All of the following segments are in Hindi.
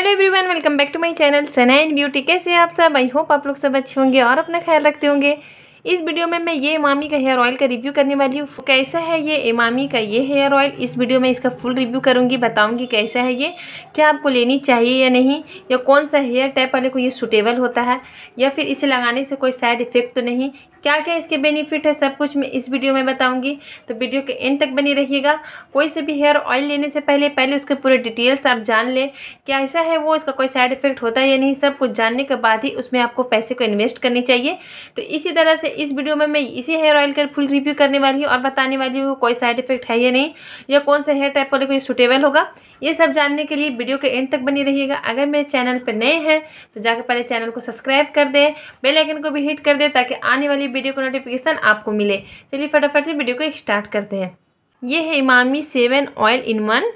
hello everyone welcome back to my channel Sana and beauty कैसे हैं आप सब आई होप आप लोग सब अच्छे होंगे और अपना ख्याल रखते होंगे इस वीडियो में मैं ये इमामी का हेयर ऑयल का रिव्यू करने वाली हूँ कैसा है ये इमामी का ये हेयर ऑयल इस वीडियो में इसका फुल रिव्यू करूँगी बताऊँगी कैसा है ये क्या आपको लेनी चाहिए या नहीं या कौन सा हेयर टाइप वाले को ये सूटेबल होता है या फिर इसे लगाने से कोई साइड इफ़ेक्ट तो नहीं क्या क्या इसके बेनिफिट है सब कुछ मैं इस वीडियो में बताऊँगी तो वीडियो के एंड तक बनी रहिएगा कोई से भी हेयर ऑयल लेने से पहले पहले उसके पूरे डिटेल्स आप जान लें कैसा है वो इसका कोई साइड इफेक्ट होता है या नहीं सब कुछ जानने के बाद ही उसमें आपको पैसे को इन्वेस्ट करनी चाहिए तो इसी तरह से इस वीडियो में मैं इसी हेयर ऑयल का फुल रिव्यू करने वाली हूँ और बताने वाली हूँ कोई साइड इफेक्ट है या नहीं या कौन सा हेयर टाइप वाले को ये होगा ये सब जानने के लिए वीडियो के एंड तक बनी रहिएगा अगर मेरे चैनल पर नए हैं तो जाकर पहले चैनल को सब्सक्राइब कर दें बेलाइकन को भी हिट कर दें ताकि आने वाली वीडियो का नोटिफिकेशन आपको मिले चलिए फटाफट से वीडियो को स्टार्ट करते हैं ये है Emami seven oil in one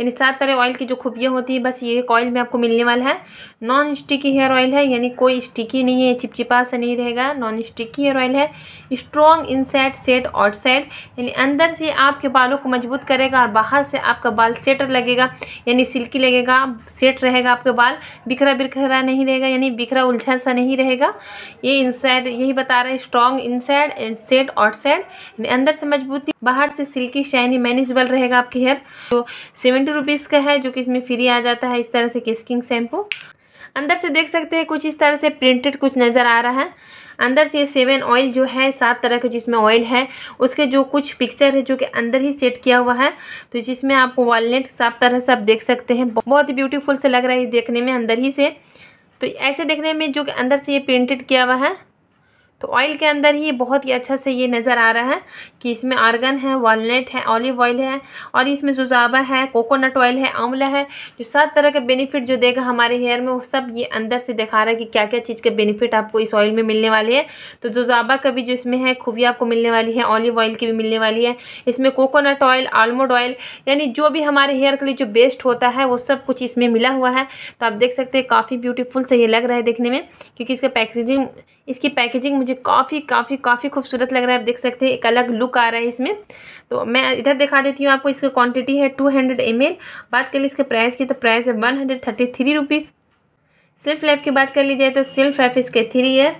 यानी सात तरह ऑयल की जो खूबियाँ होती है बस ये ऑयल में आपको मिलने वाला है नॉन स्टिकी हेयर ऑयल है यानी कोई स्टिकी नहीं है चिपचिपा सा नहीं रहेगा नॉन स्टिकी हेयर ऑयल है strong inside set outside यानी अंदर से आपके बालों को मजबूत करेगा और बाहर से आपका बाल सेटर लगेगा यानी सिल्की लगेगा सेट रहेगा आपके बाल बिखरा बिखरा नहीं रहेगा यानी बिखरा उलझा सा नहीं रहेगा ये इनसाइड यही बता रहे हैं strong inside and set outside अंदर से मजबूती बाहर से सिल्की शाइनी मैनेजबल रहेगा आपके हेयर सेवेंटी रुपीज़ का है जो कि इसमें फ्री आ जाता है इस तरह से किसकिंग शैम्पू अंदर से देख सकते हैं कुछ इस तरह से प्रिंटेड कुछ नज़र आ रहा है अंदर से ये सेवन ऑयल जो है सात तरह का जिसमें ऑयल है उसके जो कुछ पिक्चर है जो कि अंदर ही सेट किया हुआ है तो जिसमें आपको वॉलेट साफ तरह से आप देख सकते हैं बहुत ही ब्यूटीफुल से लग रहा है देखने में अंदर ही से तो ऐसे देखने में जो कि अंदर से ये प्रिंटेड किया हुआ है तो ऑयल के अंदर ही बहुत ही अच्छा से ये नज़र आ रहा है कि इसमें आर्गन है वॉलट है ऑलिव ऑयल है और इसमें जुजाबा है कोकोनट ऑयल है आंवला है जो सात तरह के बेनिफिट जो देगा हमारे हेयर में वो सब ये अंदर से दिखा रहा है कि क्या क्या चीज़ के बेनिफिट आपको इस ऑयल में मिलने वाले हैं तो जुजाबा का भी जो इसमें है खूबी आपको मिलने वाली है ऑलिव ऑयल की भी मिलने वाली है इसमें कोकोनट ऑयल आलमोड ऑयल यानी जो भी हमारे हेयर के लिए जो बेस्ट होता है वो सब कुछ इसमें मिला हुआ है तो आप देख सकते हैं काफ़ी ब्यूटीफुल से ये लग रहा है देखने में क्योंकि इसका पैकेजिंग इसकी पैकेजिंग मुझे काफ़ी काफ़ी काफ़ी खूबसूरत लग रहा है आप देख सकते हैं एक अलग लुक आ रहा है इसमें तो मैं इधर दिखा देती हूँ आपको इसकी क्वांटिटी है टू हंड्रेड एम एल बात करें इसके प्राइस की तो प्राइस है one hundred thirty three rupees self life की बात कर ली जाए तो सेल्फ लाइफ इसके थ्री है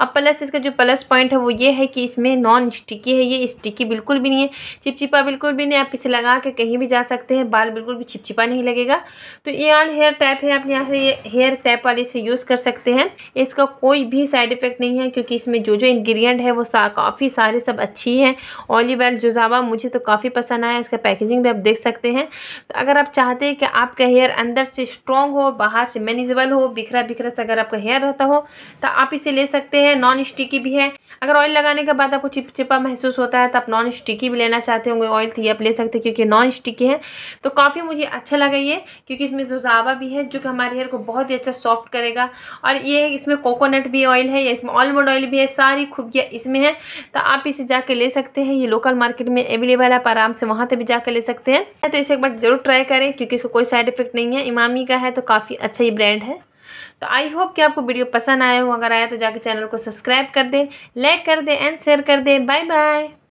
और प्लस इसका जो प्लस पॉइंट है वो ये है कि इसमें नॉन स्टिकी है ये स्टिकी बिल्कुल भी नहीं है चिपचिपा बिल्कुल भी नहीं आप इसे लगा के कहीं भी जा सकते हैं बाल बिल्कुल भी चिपचिपा नहीं लगेगा तो ये ऑल हेयर टाइप है आप यहाँ से ये हेयर टाइप वाले इसे यूज़ कर सकते हैं इसका कोई भी साइड इफेक्ट नहीं है क्योंकि इसमें जो जो इन्ग्रीडियंट है वो सा, काफ़ी सारे सब अच्छी हैं ऑलिव ऑयल जुजावा मुझे तो काफ़ी पसंद आया इसका पैकेजिंग भी आप देख सकते हैं तो अगर आप चाहते हैं कि आपका हेयर अंदर से स्ट्रॉन्ग हो बाहर से मैनेजेबल हो बिखर बिखरा बिखरा सा अगर आपका हेयर रहता हो तो आप इसे ले सकते हैं नॉन स्टिकी भी है अगर ऑयल लगाने के बाद आपको चिपचिपा महसूस होता है तो आप नॉन स्टिकी भी लेना चाहते होंगे ऑयल तो ये आप ले सकते हैं क्योंकि नॉन स्टिकी है तो काफ़ी मुझे अच्छा लगा ये क्योंकि इसमें जुजावा भी है जो कि हमारे हेयर को बहुत ही अच्छा सॉफ्ट करेगा और ये इसमें कोकोनट भी ऑयल है या इसमें ऑलमंड ऑयल भी है सारी खूबियाँ इसमें है तो आप इसे जाके ले सकते हैं ये लोकल मार्केट में अवेलेबल है आप आराम से वहाँ पर भी जाकर ले सकते हैं तो इसे एक बार ज़रूर ट्राई करें क्योंकि इसको कोई साइड इफेक्ट नहीं है इमामी का है तो काफ़ी अच्छा ये ब्रांड है तो आई होप कि आपको वीडियो पसंद आया हो अगर आया तो जाके चैनल को सब्सक्राइब कर दें लाइक कर दें एंड शेयर कर दें बाय बाय